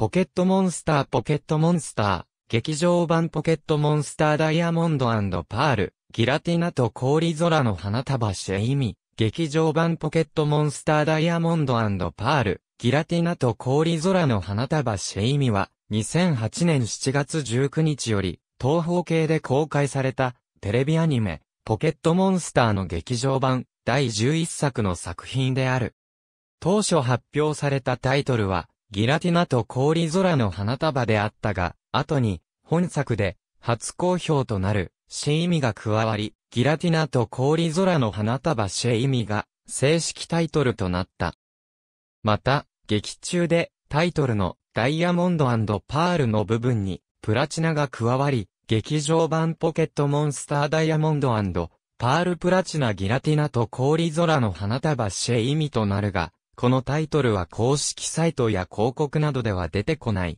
ポケットモンスターポケットモンスター、劇場版ポケットモンスターダイヤモンドパール、ギラティナと氷空の花束シェイミ、劇場版ポケットモンスターダイヤモンドパール、ギラティナと氷空の花束シェイミは、2008年7月19日より、東方系で公開された、テレビアニメ、ポケットモンスターの劇場版、第11作の作品である。当初発表されたタイトルは、ギラティナと氷空の花束であったが、後に、本作で、初公表となる、シェイミが加わり、ギラティナと氷空の花束シェイミが、正式タイトルとなった。また、劇中で、タイトルの、ダイヤモンドパールの部分に、プラチナが加わり、劇場版ポケットモンスターダイヤモンドパールプラチナギラティナと氷空の花束シェイミとなるが、このタイトルは公式サイトや広告などでは出てこない。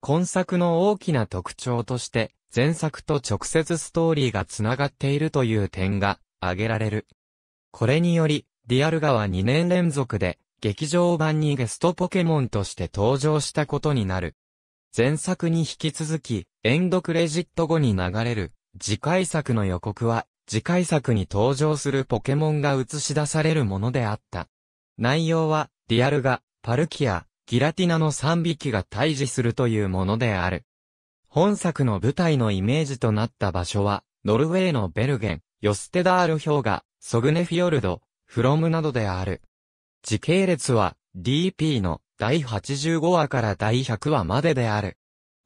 今作の大きな特徴として、前作と直接ストーリーが繋がっているという点が挙げられる。これにより、ディアルガは2年連続で、劇場版にゲストポケモンとして登場したことになる。前作に引き続き、エンドクレジット後に流れる、次回作の予告は、次回作に登場するポケモンが映し出されるものであった。内容は、ディアルガ、パルキア、ギラティナの3匹が対峙するというものである。本作の舞台のイメージとなった場所は、ノルウェーのベルゲン、ヨステダール氷河、ソグネフィヨルド、フロムなどである。時系列は、DP の第85話から第100話までである。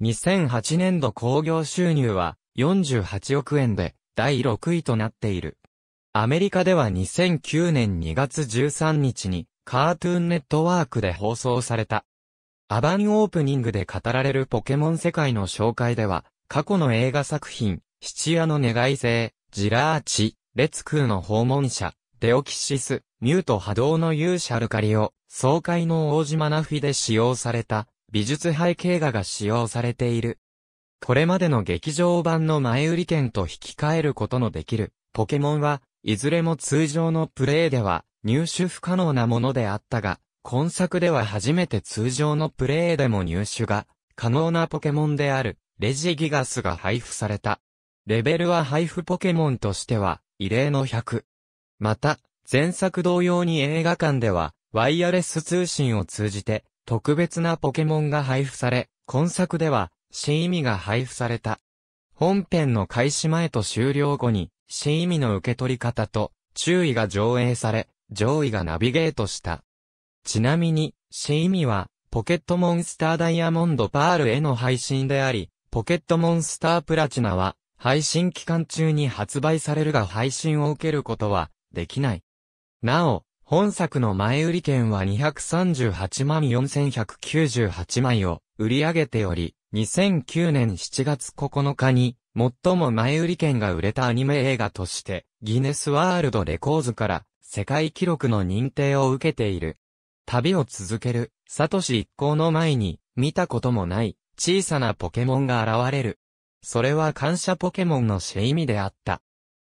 2008年度興行収入は48億円で第6位となっている。アメリカでは2009年2月13日にカートゥーンネットワークで放送された。アバンオープニングで語られるポケモン世界の紹介では、過去の映画作品、七夜の願い星、ジラーチ、レツ空の訪問者、デオキシス、ミュート波動の勇者ルカリオ、爽快の王子マナフィで使用された、美術背景画が使用されている。これまでの劇場版の前売り券と引き換えることのできる、ポケモンは、いずれも通常のプレイでは入手不可能なものであったが、今作では初めて通常のプレイでも入手が可能なポケモンであるレジギガスが配布された。レベルは配布ポケモンとしては異例の100。また、前作同様に映画館ではワイヤレス通信を通じて特別なポケモンが配布され、今作では新意味が配布された。本編の開始前と終了後に新意味の受け取り方と、注意が上映され、上位がナビゲートした。ちなみに、新意味は、ポケットモンスターダイヤモンドパールへの配信であり、ポケットモンスタープラチナは、配信期間中に発売されるが配信を受けることは、できない。なお、本作の前売り券は238万4198枚を売り上げており、2009年7月9日に最も前売り券が売れたアニメ映画として、ギネスワールドレコーズから世界記録の認定を受けている。旅を続ける、サトシ一行の前に、見たこともない、小さなポケモンが現れる。それは感謝ポケモンのシェイミであった。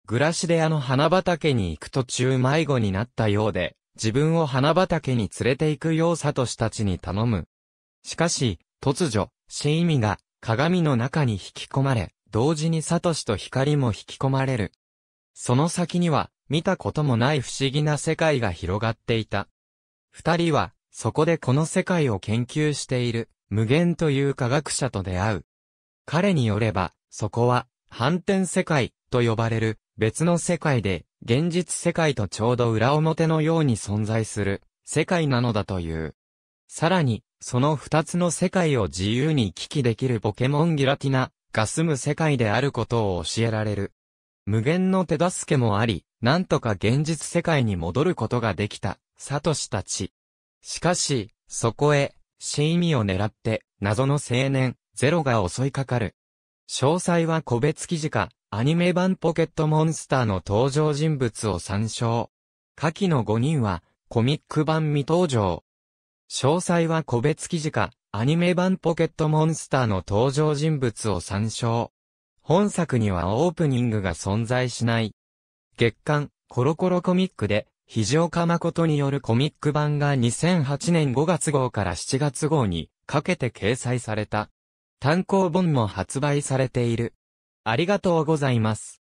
グラシデアの花畑に行く途中迷子になったようで、自分を花畑に連れて行くようサトシたちに頼む。しかし、突如、シェイミが鏡の中に引き込まれ、同時にサトシと光も引き込まれる。その先には、見たこともない不思議な世界が広がっていた。二人は、そこでこの世界を研究している、無限という科学者と出会う。彼によれば、そこは、反転世界、と呼ばれる、別の世界で、現実世界とちょうど裏表のように存在する、世界なのだという。さらに、その二つの世界を自由に行き来できるポケモンギラティナ、が住む世界であることを教えられる。無限の手助けもあり、なんとか現実世界に戻ることができた、サトシたち。しかし、そこへ、真意を狙って、謎の青年、ゼロが襲いかかる。詳細は個別記事か、アニメ版ポケットモンスターの登場人物を参照。下記の5人は、コミック版未登場。詳細は個別記事か、アニメ版ポケットモンスターの登場人物を参照。本作にはオープニングが存在しない。月刊、コロコロコミックで、非岡誠によるコミック版が2008年5月号から7月号にかけて掲載された。単行本も発売されている。ありがとうございます。